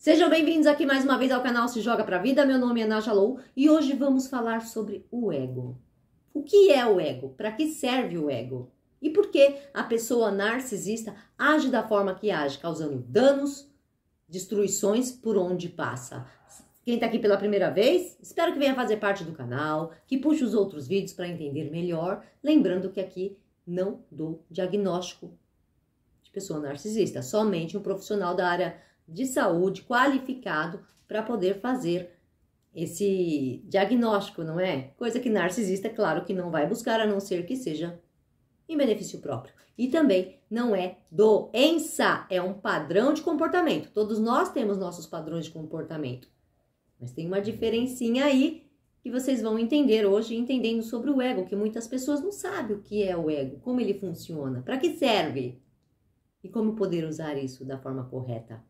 Sejam bem-vindos aqui mais uma vez ao canal Se Joga Pra Vida. Meu nome é Naja Lou e hoje vamos falar sobre o ego. O que é o ego? Para que serve o ego? E por que a pessoa narcisista age da forma que age, causando danos, destruições por onde passa? Quem está aqui pela primeira vez, espero que venha fazer parte do canal, que puxe os outros vídeos para entender melhor. Lembrando que aqui não dou diagnóstico de pessoa narcisista, somente um profissional da área de saúde qualificado para poder fazer esse diagnóstico, não é? Coisa que narcisista, claro que não vai buscar, a não ser que seja em benefício próprio. E também não é doença, é um padrão de comportamento. Todos nós temos nossos padrões de comportamento. Mas tem uma diferencinha aí que vocês vão entender hoje, entendendo sobre o ego, que muitas pessoas não sabem o que é o ego, como ele funciona, para que serve e como poder usar isso da forma correta.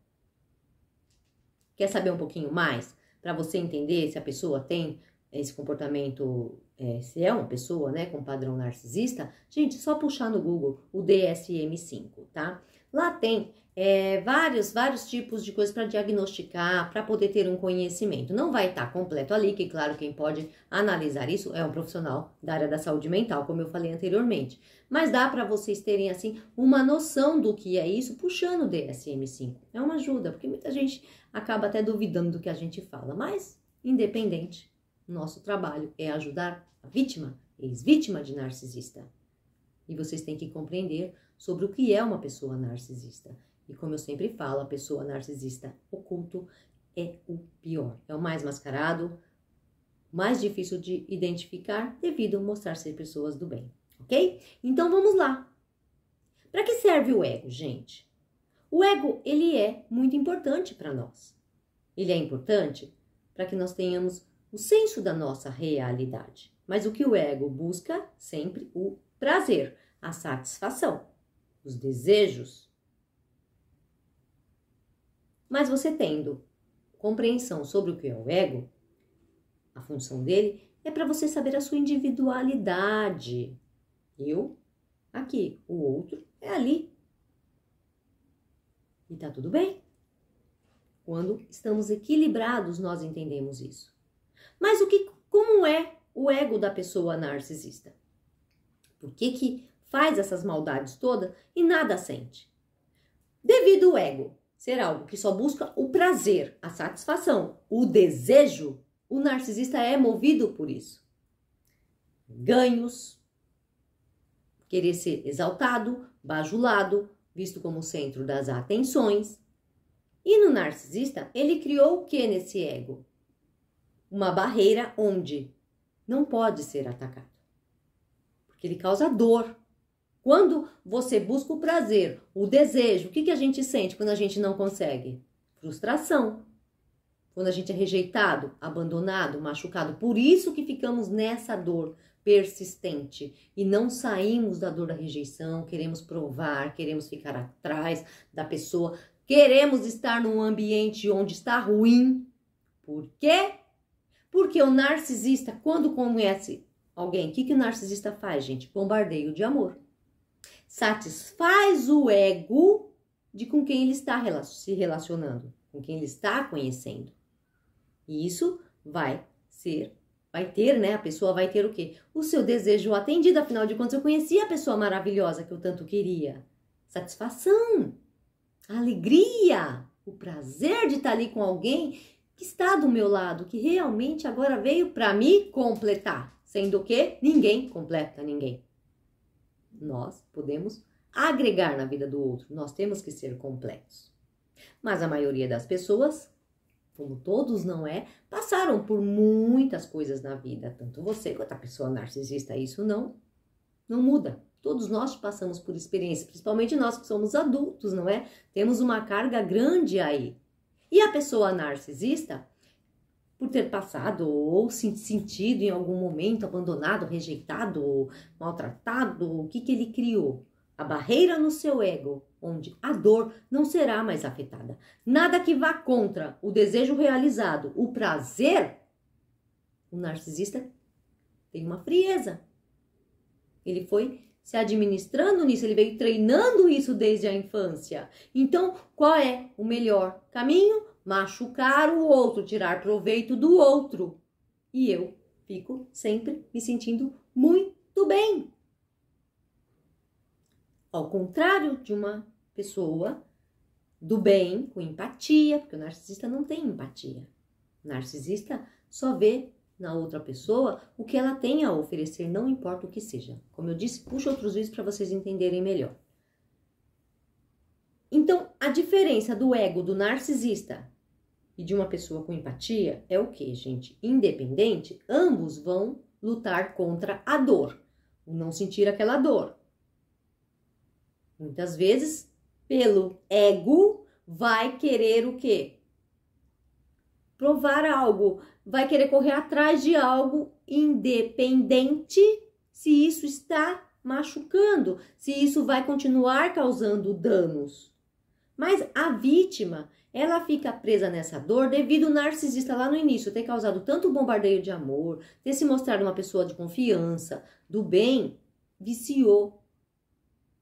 Quer saber um pouquinho mais para você entender se a pessoa tem esse comportamento, é, se é uma pessoa, né, com padrão narcisista, gente, só puxar no Google o DSM-5, tá? Lá tem é, vários, vários tipos de coisas para diagnosticar, para poder ter um conhecimento. Não vai estar tá completo ali, que claro, quem pode analisar isso é um profissional da área da saúde mental, como eu falei anteriormente. Mas dá para vocês terem, assim, uma noção do que é isso, puxando o DSM-5. É uma ajuda, porque muita gente acaba até duvidando do que a gente fala, mas independente nosso trabalho é ajudar a vítima, ex-vítima de narcisista. E vocês têm que compreender sobre o que é uma pessoa narcisista. E como eu sempre falo, a pessoa narcisista oculto é o pior, é o mais mascarado, mais difícil de identificar devido a mostrar ser pessoas do bem, ok? Então vamos lá. Para que serve o ego, gente? O ego ele é muito importante para nós. Ele é importante para que nós tenhamos o senso da nossa realidade. Mas o que o ego busca? Sempre o prazer, a satisfação, os desejos. Mas você tendo compreensão sobre o que é o ego, a função dele é para você saber a sua individualidade. Eu aqui, o outro é ali. E tá tudo bem. Quando estamos equilibrados, nós entendemos isso. Mas o que, como é o ego da pessoa narcisista? Por que, que faz essas maldades todas e nada sente? Devido ao ego ser algo que só busca o prazer, a satisfação, o desejo, o narcisista é movido por isso. Ganhos, querer ser exaltado, bajulado, visto como centro das atenções. E no narcisista, ele criou o que nesse ego? uma barreira onde não pode ser atacado. Porque ele causa dor. Quando você busca o prazer, o desejo, o que, que a gente sente quando a gente não consegue? Frustração. Quando a gente é rejeitado, abandonado, machucado. Por isso que ficamos nessa dor persistente e não saímos da dor da rejeição, queremos provar, queremos ficar atrás da pessoa, queremos estar num ambiente onde está ruim. Por quê? Porque o narcisista, quando conhece alguém, o que, que o narcisista faz, gente? Bombardeio de amor. Satisfaz o ego de com quem ele está se relacionando, com quem ele está conhecendo. E isso vai ser, vai ter, né? A pessoa vai ter o quê? O seu desejo atendido, afinal de contas, eu conheci a pessoa maravilhosa que eu tanto queria. Satisfação, alegria, o prazer de estar ali com alguém que está do meu lado, que realmente agora veio para me completar, sendo que ninguém completa ninguém. Nós podemos agregar na vida do outro, nós temos que ser completos. Mas a maioria das pessoas, como todos não é, passaram por muitas coisas na vida, tanto você quanto a pessoa narcisista, isso não não muda. Todos nós passamos por experiência, principalmente nós que somos adultos, não é? Temos uma carga grande aí e a pessoa narcisista, por ter passado ou se sentido em algum momento abandonado, rejeitado, maltratado, o que, que ele criou? A barreira no seu ego, onde a dor não será mais afetada. Nada que vá contra o desejo realizado, o prazer. O narcisista tem uma frieza. Ele foi se administrando nisso, ele veio treinando isso desde a infância. Então, qual é o melhor caminho? Machucar o outro, tirar proveito do outro. E eu fico sempre me sentindo muito bem. Ao contrário de uma pessoa do bem, com empatia, porque o narcisista não tem empatia. O narcisista só vê na outra pessoa o que ela tem a oferecer, não importa o que seja. Como eu disse, puxa outros vídeos para vocês entenderem melhor. Então, a diferença do ego do narcisista e de uma pessoa com empatia é o que, gente? Independente, ambos vão lutar contra a dor, o não sentir aquela dor. Muitas vezes, pelo ego, vai querer o quê? provar algo, vai querer correr atrás de algo independente se isso está machucando, se isso vai continuar causando danos. Mas a vítima, ela fica presa nessa dor devido ao narcisista lá no início ter causado tanto bombardeio de amor, ter se mostrado uma pessoa de confiança, do bem, viciou,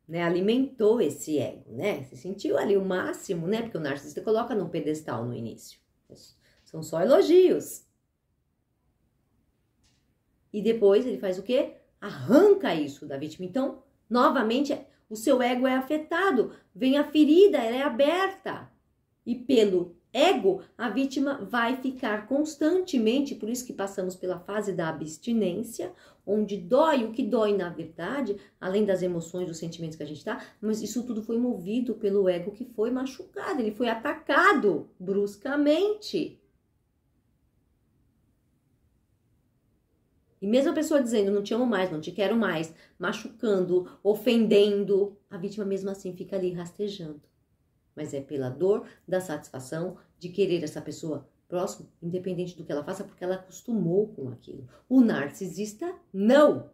né? Alimentou esse ego, né? Se sentiu ali o máximo, né? Porque o narcisista coloca no pedestal no início. São só elogios. E depois ele faz o quê? Arranca isso da vítima. Então, novamente, o seu ego é afetado, vem a ferida, ela é aberta. E pelo ego, a vítima vai ficar constantemente, por isso que passamos pela fase da abstinência, onde dói o que dói na verdade, além das emoções, dos sentimentos que a gente tá, mas isso tudo foi movido pelo ego que foi machucado, ele foi atacado bruscamente. mesma mesmo a pessoa dizendo não te amo mais, não te quero mais, machucando, ofendendo, a vítima mesmo assim fica ali rastejando. Mas é pela dor da satisfação de querer essa pessoa próximo, independente do que ela faça, porque ela acostumou com aquilo. O narcisista não.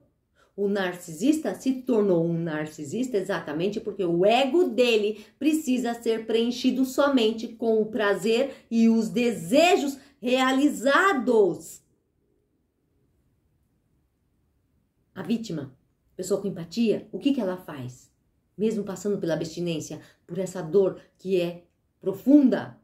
O narcisista se tornou um narcisista exatamente porque o ego dele precisa ser preenchido somente com o prazer e os desejos realizados A vítima, pessoa com empatia, o que, que ela faz? Mesmo passando pela abstinência, por essa dor que é profunda,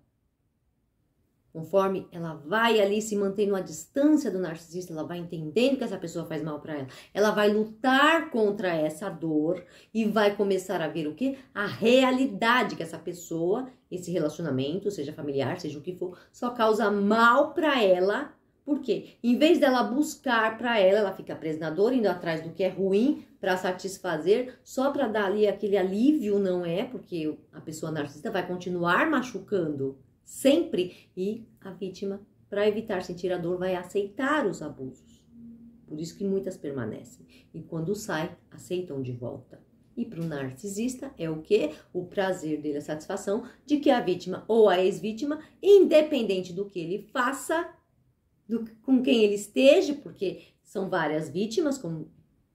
Conforme ela vai ali se mantendo à distância do narcisista, ela vai entendendo que essa pessoa faz mal para ela. Ela vai lutar contra essa dor e vai começar a ver o que? A realidade que essa pessoa, esse relacionamento, seja familiar, seja o que for, só causa mal para ela por quê? Em vez dela buscar para ela, ela fica presa na dor, indo atrás do que é ruim para satisfazer, só para dar ali aquele alívio, não é? Porque a pessoa narcisista vai continuar machucando sempre e a vítima, para evitar sentir a dor, vai aceitar os abusos. Por isso que muitas permanecem e quando sai, aceitam de volta. E para o narcisista é o que? O prazer dele, a satisfação de que a vítima ou a ex-vítima, independente do que ele faça, do, com quem ele esteja, porque são várias vítimas, como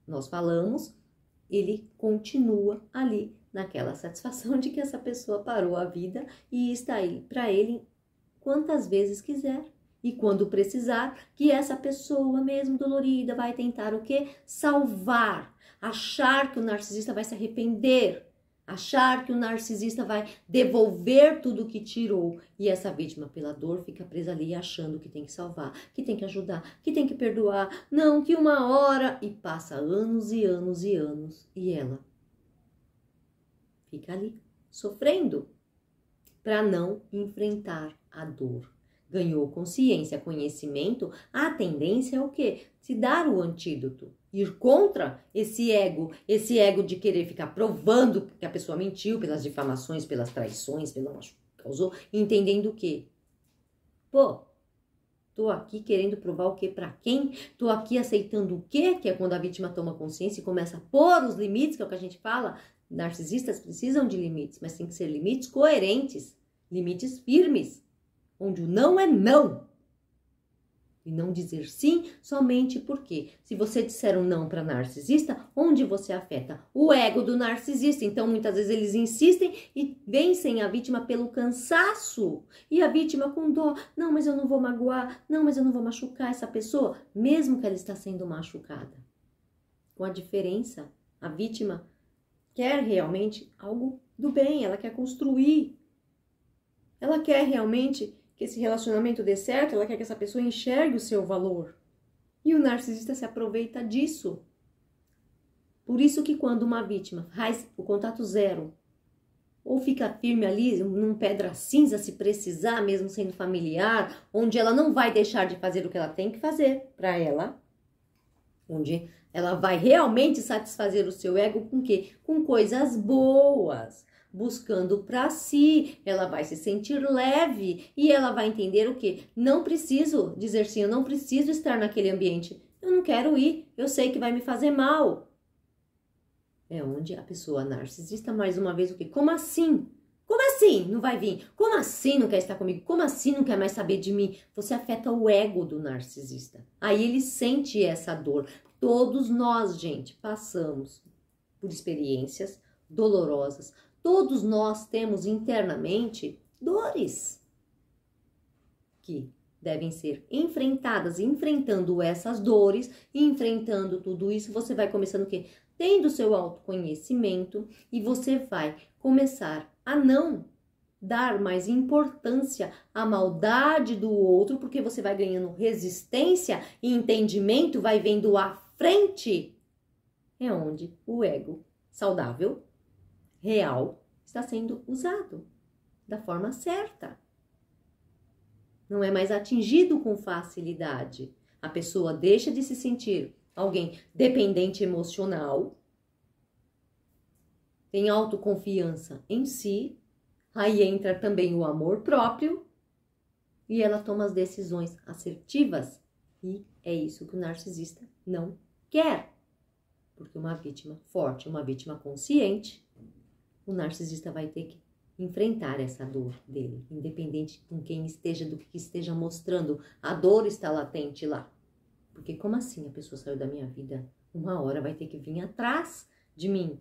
nós falamos, ele continua ali naquela satisfação de que essa pessoa parou a vida e está aí para ele quantas vezes quiser. E quando precisar, que essa pessoa mesmo dolorida vai tentar o que Salvar, achar que o narcisista vai se arrepender achar que o narcisista vai devolver tudo o que tirou e essa vítima pela dor fica presa ali achando que tem que salvar, que tem que ajudar, que tem que perdoar, não que uma hora e passa anos e anos e anos e ela fica ali sofrendo para não enfrentar a dor. Ganhou consciência, conhecimento, a tendência é o quê? Se dar o antídoto ir contra esse ego, esse ego de querer ficar provando que a pessoa mentiu pelas difamações, pelas traições, pelo que causou, entendendo o quê? Pô, tô aqui querendo provar o que para quem? Tô aqui aceitando o quê? Que é quando a vítima toma consciência e começa a pôr os limites, que é o que a gente fala. Narcisistas precisam de limites, mas tem que ser limites coerentes, limites firmes, onde o não é não e não dizer sim somente porque se você disser um não para narcisista, onde você afeta o ego do narcisista. Então muitas vezes eles insistem e vencem a vítima pelo cansaço e a vítima com dó. Não, mas eu não vou magoar, não, mas eu não vou machucar essa pessoa, mesmo que ela está sendo machucada. Com a diferença, a vítima quer realmente algo do bem, ela quer construir. Ela quer realmente que esse relacionamento dê certo, ela quer que essa pessoa enxergue o seu valor. E o narcisista se aproveita disso. Por isso que quando uma vítima faz o contato zero, ou fica firme ali, num pedra cinza, se precisar, mesmo sendo familiar, onde ela não vai deixar de fazer o que ela tem que fazer para ela, onde ela vai realmente satisfazer o seu ego com quê? Com coisas boas buscando para si, ela vai se sentir leve e ela vai entender o que? Não preciso dizer sim, eu não preciso estar naquele ambiente. Eu não quero ir, eu sei que vai me fazer mal. É onde a pessoa narcisista mais uma vez o que? Como assim? Como assim não vai vir? Como assim não quer estar comigo? Como assim não quer mais saber de mim? Você afeta o ego do narcisista. Aí ele sente essa dor. Todos nós, gente, passamos por experiências dolorosas, Todos nós temos internamente dores que devem ser enfrentadas, enfrentando essas dores, enfrentando tudo isso, você vai começando o quê? Tendo seu autoconhecimento e você vai começar a não dar mais importância à maldade do outro, porque você vai ganhando resistência e entendimento, vai vendo à frente. É onde o ego saudável real está sendo usado da forma certa. Não é mais atingido com facilidade. A pessoa deixa de se sentir alguém dependente emocional, tem autoconfiança em si, aí entra também o amor próprio e ela toma as decisões assertivas. E é isso que o narcisista não quer. Porque uma vítima forte, uma vítima consciente, o narcisista vai ter que enfrentar essa dor dele, independente com quem esteja, do que esteja mostrando, a dor está latente lá. Porque como assim a pessoa saiu da minha vida? Uma hora vai ter que vir atrás de mim.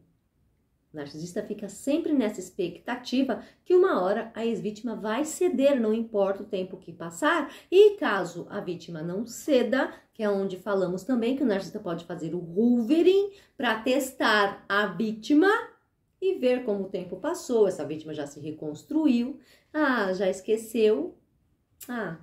O narcisista fica sempre nessa expectativa que uma hora a ex-vítima vai ceder, não importa o tempo que passar. E caso a vítima não ceda, que é onde falamos também que o narcisista pode fazer o hoovering para testar a vítima, e ver como o tempo passou. Essa vítima já se reconstruiu, ah, já esqueceu, ah,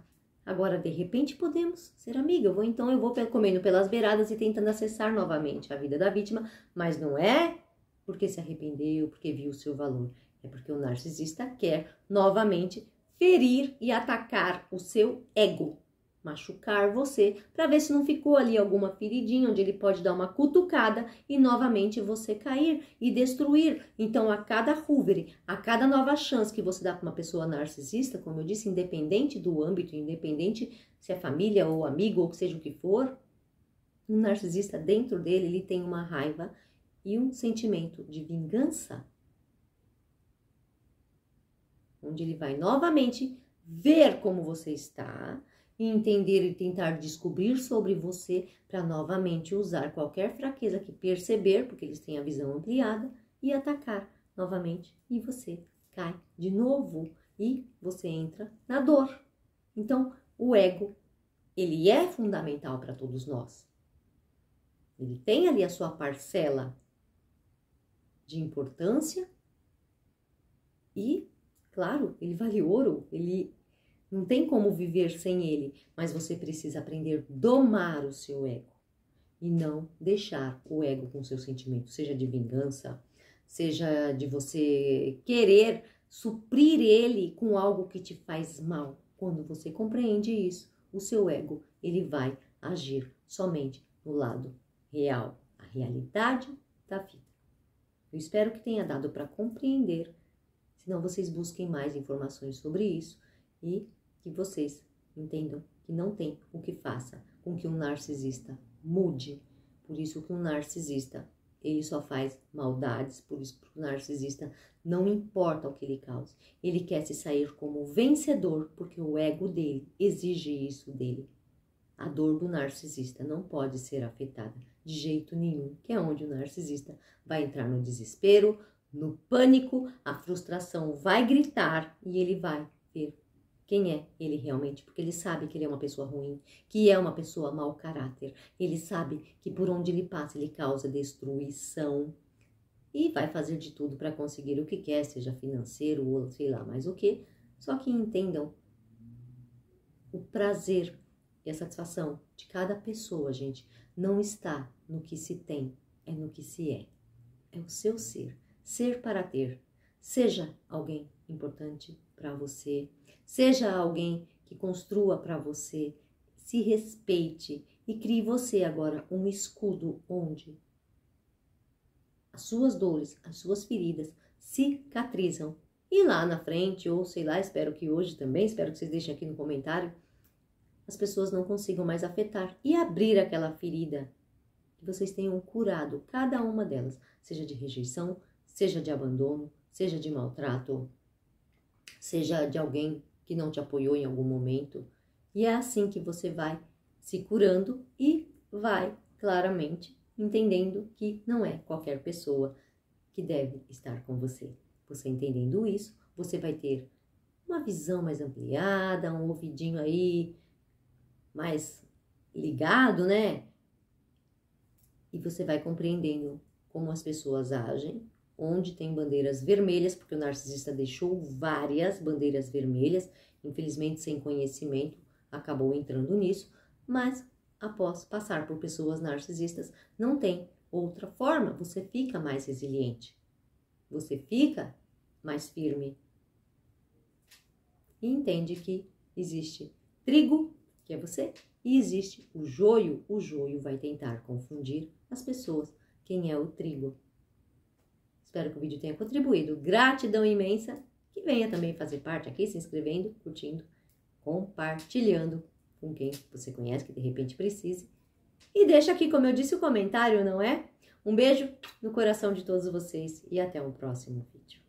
agora de repente podemos ser amiga. Eu vou então, eu vou comendo pelas beiradas e tentando acessar novamente a vida da vítima, mas não é porque se arrependeu, porque viu o seu valor. É porque o narcisista quer novamente ferir e atacar o seu ego machucar você para ver se não ficou ali alguma feridinha onde ele pode dar uma cutucada e novamente você cair e destruir. Então, a cada hoovering, a cada nova chance que você dá para uma pessoa narcisista, como eu disse, independente do âmbito, independente se é família ou amigo ou seja o que for, o um narcisista dentro dele, ele tem uma raiva e um sentimento de vingança. Onde ele vai novamente ver como você está, entender e tentar descobrir sobre você para novamente usar qualquer fraqueza que perceber, porque eles têm a visão ampliada, e atacar novamente e você cai de novo e você entra na dor. Então, o ego, ele é fundamental para todos nós. Ele tem ali a sua parcela de importância e, claro, ele vale ouro, ele não tem como viver sem ele, mas você precisa aprender a domar o seu ego e não deixar o ego com seus sentimentos, seja de vingança, seja de você querer suprir ele com algo que te faz mal. Quando você compreende isso, o seu ego ele vai agir somente no lado real, a realidade da vida. Eu espero que tenha dado para compreender, senão vocês busquem mais informações sobre isso e que vocês entendam que não tem o que faça com que um narcisista mude. Por isso que um narcisista, ele só faz maldades, por isso que o narcisista não importa o que ele cause. Ele quer se sair como vencedor porque o ego dele exige isso dele. A dor do narcisista não pode ser afetada de jeito nenhum, que é onde o narcisista vai entrar no desespero, no pânico, a frustração vai gritar e ele vai ter quem é ele realmente, porque ele sabe que ele é uma pessoa ruim, que é uma pessoa mau caráter. Ele sabe que por onde ele passa ele causa destruição e vai fazer de tudo para conseguir o que quer, seja financeiro ou sei lá mais o que. Só que entendam o prazer e a satisfação de cada pessoa, gente, não está no que se tem, é no que se é. É o seu ser. Ser para ter, Seja alguém importante para você, seja alguém que construa para você, se respeite e crie você agora um escudo onde as suas dores, as suas feridas cicatrizam. E lá na frente, ou sei lá, espero que hoje também, espero que vocês deixem aqui no comentário, as pessoas não consigam mais afetar e abrir aquela ferida. Que vocês tenham curado cada uma delas, seja de rejeição, seja de abandono, seja de maltrato, seja de alguém que não te apoiou em algum momento. E é assim que você vai se curando e vai claramente entendendo que não é qualquer pessoa que deve estar com você. Você entendendo isso, você vai ter uma visão mais ampliada, um ouvidinho aí mais ligado, né? E você vai compreendendo como as pessoas agem onde tem bandeiras vermelhas, porque o narcisista deixou várias bandeiras vermelhas, infelizmente sem conhecimento, acabou entrando nisso, mas após passar por pessoas narcisistas, não tem outra forma, você fica mais resiliente. Você fica mais firme. E entende que existe trigo, que é você, e existe o joio, o joio vai tentar confundir as pessoas, quem é o trigo. Espero que o vídeo tenha contribuído. Gratidão imensa. Que venha também fazer parte aqui, se inscrevendo, curtindo, compartilhando com quem você conhece que de repente precise. E deixa aqui, como eu disse, o comentário, não é? Um beijo no coração de todos vocês e até o próximo vídeo.